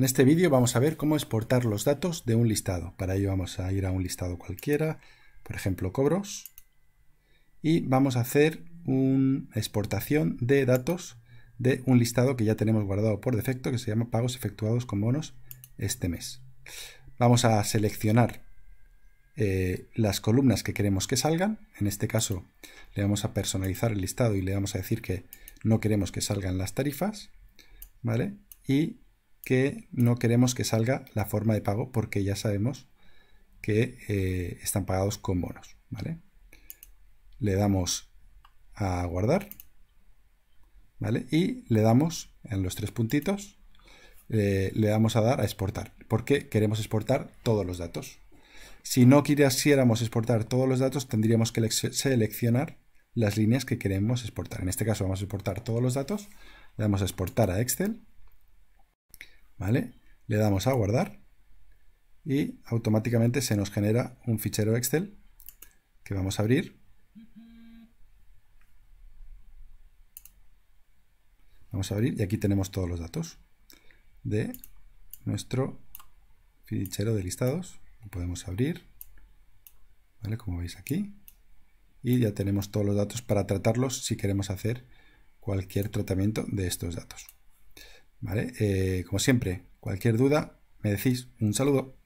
En este vídeo vamos a ver cómo exportar los datos de un listado. Para ello vamos a ir a un listado cualquiera, por ejemplo cobros, y vamos a hacer una exportación de datos de un listado que ya tenemos guardado por defecto que se llama pagos efectuados con bonos este mes. Vamos a seleccionar eh, las columnas que queremos que salgan. En este caso le vamos a personalizar el listado y le vamos a decir que no queremos que salgan las tarifas. ¿vale? Y que no queremos que salga la forma de pago porque ya sabemos que eh, están pagados con bonos. ¿vale? Le damos a guardar y le damos en los tres puntitos, eh, le damos a dar a exportar porque queremos exportar todos los datos. Si no quisiéramos exportar todos los datos, tendríamos que seleccionar las líneas que queremos exportar. En este caso vamos a exportar todos los datos, le damos a exportar a Excel ¿vale? Le damos a guardar y automáticamente se nos genera un fichero Excel que vamos a abrir. Vamos a abrir y aquí tenemos todos los datos de nuestro fichero de listados. Lo podemos abrir, ¿vale? Como veis aquí. Y ya tenemos todos los datos para tratarlos si queremos hacer cualquier tratamiento de estos datos. ¿Vale? Eh, como siempre, cualquier duda, me decís un saludo.